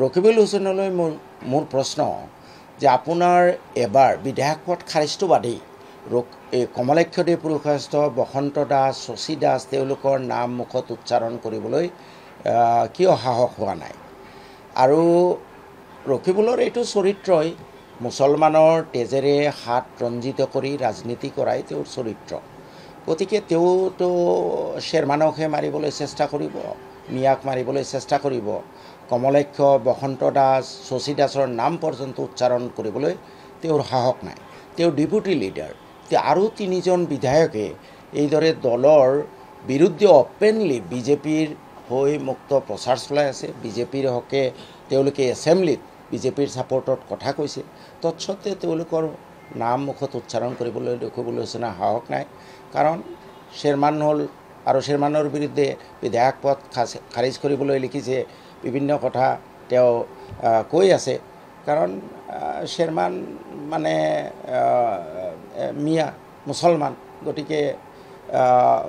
ৰকিবুল হুছেইনলৈ মোৰ মোৰ প্ৰশ্ন যে আপোনাৰ এবাৰ বিধায়কত খাৰিজটোবাদী ৰক এই কমলাক্ষদেৱ পুৰুষেষ্ঠ বসন্ত দাস শশী দাস তেওঁলোকৰ নাম মুখত উচ্চাৰণ কৰিবলৈ কিয় সাহস হোৱা নাই আৰু ৰকিবুলৰ এইটো চৰিত্ৰই মুছলমানৰ তেজেৰে হাত ৰঞ্জিত কৰি ৰাজনীতি কৰাই তেওঁৰ চৰিত্ৰ গতিকে তেওঁতো শ্বেৰমানকহে মাৰিবলৈ চেষ্টা কৰিব মিয়াক মাৰিবলৈ চেষ্টা কৰিব কমলাক্ষ বসন্ত দাস শশী দাসৰ নাম পৰ্যন্ত উচ্চাৰণ কৰিবলৈ তেওঁৰ সাহস নাই তেওঁ ডিপুটি লিডাৰ তেওঁ আৰু তিনিজন বিধায়কে এইদৰে দলৰ বিৰুদ্ধে অপেনলি বিজেপিৰ হৈ মুক্ত প্ৰচাৰ চলাই আছে বিজেপিৰ হকে তেওঁলোকে এছেম্বলিত বিজেপিৰ ছাপৰ্টত কথা কৈছে তৎসত্বে তেওঁলোকৰ নাম মুখত উচ্চাৰণ কৰিবলৈ দেখুৱাবলৈ হৈছে না সাহস নাই কাৰণ শ্বেৰমান হ'ল আৰু শ্বেৰমানৰ বিৰুদ্ধে বিধায়ক পদ খাচ খাৰিজ কৰিবলৈ লিখিছে বিভিন্ন কথা তেওঁ কৈ আছে কাৰণ শ্বেৰমান মানে মিয়া মুছলমান গতিকে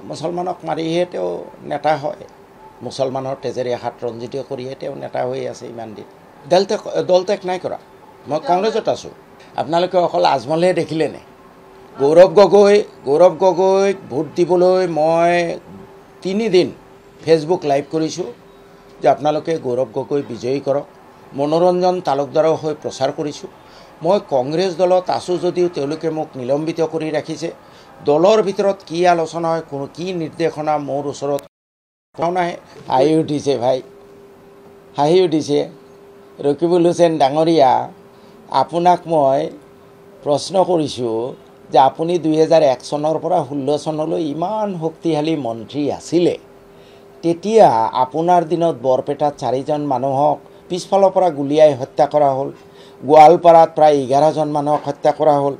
মুছলমানক মাৰিহে তেওঁ নেতা হয় মুছলমানৰ তেজেৰে হাত ৰঞ্জিত কৰিহে তেওঁ নেতা হৈ আছে ইমান দিন দলটেক দলটেক নাই কৰা মই কংগ্ৰেছত আছোঁ আপোনালোকে অকল আজমলহে দেখিলেনে গৌৰৱ গগৈ গৌৰৱ গগৈক ভোট দিবলৈ মই তিনিদিন ফেচবুক লাইভ কৰিছোঁ যে আপোনালোকে গৌৰৱ গগৈ বিজয়ী কৰক মনোৰঞ্জন তালুকদাৰৰ হৈ প্ৰচাৰ কৰিছোঁ মই কংগ্ৰেছ দলত আছোঁ যদিও তেওঁলোকে মোক নিলম্বিত কৰি ৰাখিছে দলৰ ভিতৰত কি আলোচনা হয় কোনো কি নিৰ্দেশনা মোৰ ওচৰত কোৱা নাই হাঁহি উঠিছে ভাই হাঁহি উঠিছে ৰকিবুল হুছেইন ডাঙৰীয়া আপোনাক মই প্ৰশ্ন কৰিছোঁ যে আপুনি দুহেজাৰ এক চনৰ পৰা ষোল্ল চনলৈ ইমান শক্তিশালী মন্ত্ৰী আছিলে তেতিয়া আপোনাৰ দিনত বৰপেটাত চাৰিজন মানুহক পিছফালৰ পৰা গুলীয়াই হত্যা কৰা হ'ল গোৱালপাৰাত প্ৰায় এঘাৰজন মানুহক হত্যা কৰা হ'ল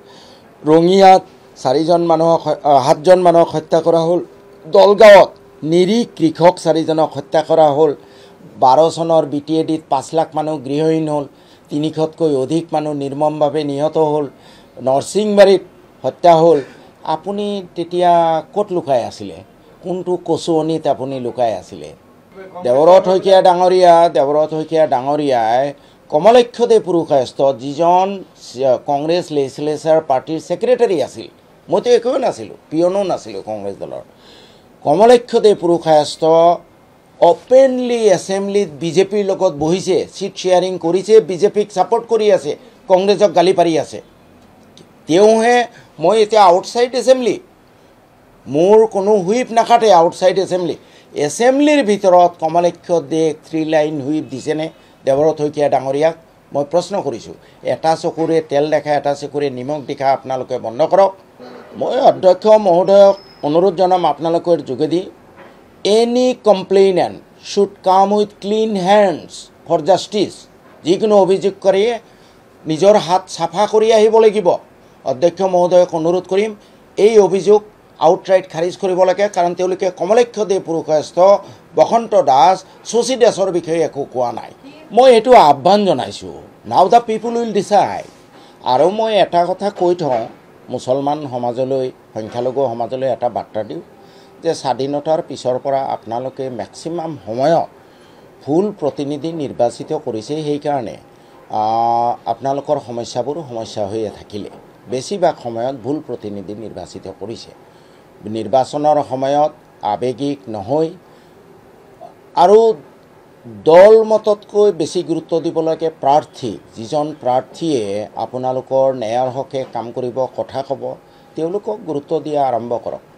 ৰঙিয়াত চাৰিজন মানুহক সাতজন মানুহক হত্যা কৰা হ'ল দলগাঁৱত নিৰীহ কৃষক চাৰিজনক হত্যা কৰা হ'ল বাৰ চনৰ বি টি এ ডিত পাঁচ লাখ মানুহ গৃহহীন হ'ল তিনিশতকৈ অধিক মানুহ নিৰ্মমভাৱে নিহত হ'ল নৰসিংবাৰীত হত্যা হ'ল আপুনি তেতিয়া ক'ত লুকাই আছিলে কোনটো কচুৱনিত আপুনি লুকাই আছিলে দেৱৰথ শইকীয়া ডাঙৰীয়া দেৱৰথ শইকীয়া ডাঙৰীয়াই কমলক্ষদেৱ পুৰুষায়স্থ যিজন কংগ্ৰেছ লেজিছলেচাৰ পাৰ্টীৰ ছেক্ৰেটাৰী আছিল মইতো একোৱে নাছিলোঁ পিয়নো নাছিলোঁ কংগ্ৰেছ দলৰ কমলক্ষদেৱ পুৰুষায়স্থ অপেনলি এছেম্বলিত বিজেপিৰ লগত বহিছে ছিট শ্বেয়াৰিং কৰিছে বিজেপিক ছাপৰ্ট কৰি আছে কংগ্ৰেছক গালি পাৰি আছে তেওঁহে মই এতিয়া আউটছাইড এছেম্বলি মোৰ কোনো হুইপ নাখাতে আউটচাইড এছেম্বলি এছেম্বলিৰ ভিতৰত কমলাক্ষ দেশ থ্ৰী লাইন হুইপ দিছেনে দেৱৰত শইকীয়া ডাঙৰীয়াক মই প্ৰশ্ন কৰিছোঁ এটা চকুৰে তেল দেখা এটা চকুৰে নিমখ দেখা আপোনালোকে বন্ধ কৰক মই অধ্যক্ষ মহোদয়ক অনুৰোধ জনাম আপোনালোকৰ যোগেদি any complain complainant should come with clean hands for justice যিকোনো অভিযোগকাৰীয়ে নিজৰ হাত চাফা কৰি আহিব লাগিব অধ্যক্ষ মহোদয়ক অনুৰোধ কৰিম এই অভিযোগ আউটৰাইট খাৰিজ কৰিব লাগে কাৰণ তেওঁলোকে কমলক্ষদেৱ পুৰুষেষ্ঠ বসন্ত দাস শশী দাসৰ বিষয়ে একো কোৱা নাই মই সেইটো আহ্বান জনাইছোঁ নাও দ্য পিপুল উইল ডিচাইড আৰু মই এটা কথা কৈ থওঁ মুছলমান সমাজলৈ সংখ্যালঘু সমাজলৈ এটা বাৰ্তা দিওঁ যে স্বাধীনতাৰ পিছৰ পৰা আপোনালোকে মেক্সিমাম সময়ত ভুল প্ৰতিনিধি নিৰ্বাচিত কৰিছে সেইকাৰণে আপোনালোকৰ সমস্যাবোৰো সমস্যা হৈয়ে থাকিলে বেছিভাগ সময়ত ভুল প্ৰতিনিধি নিৰ্বাচিত কৰিছে নিৰ্বাচনৰ সময়ত আৱেগিক নহয় আৰু দল মততকৈ বেছি গুৰুত্ব দিব লাগে প্ৰাৰ্থী যিজন প্ৰাৰ্থীয়ে আপোনালোকৰ ন্যায়ৰ হকে কাম কৰিব কথা ক'ব তেওঁলোকক গুৰুত্ব দিয়া আৰম্ভ কৰক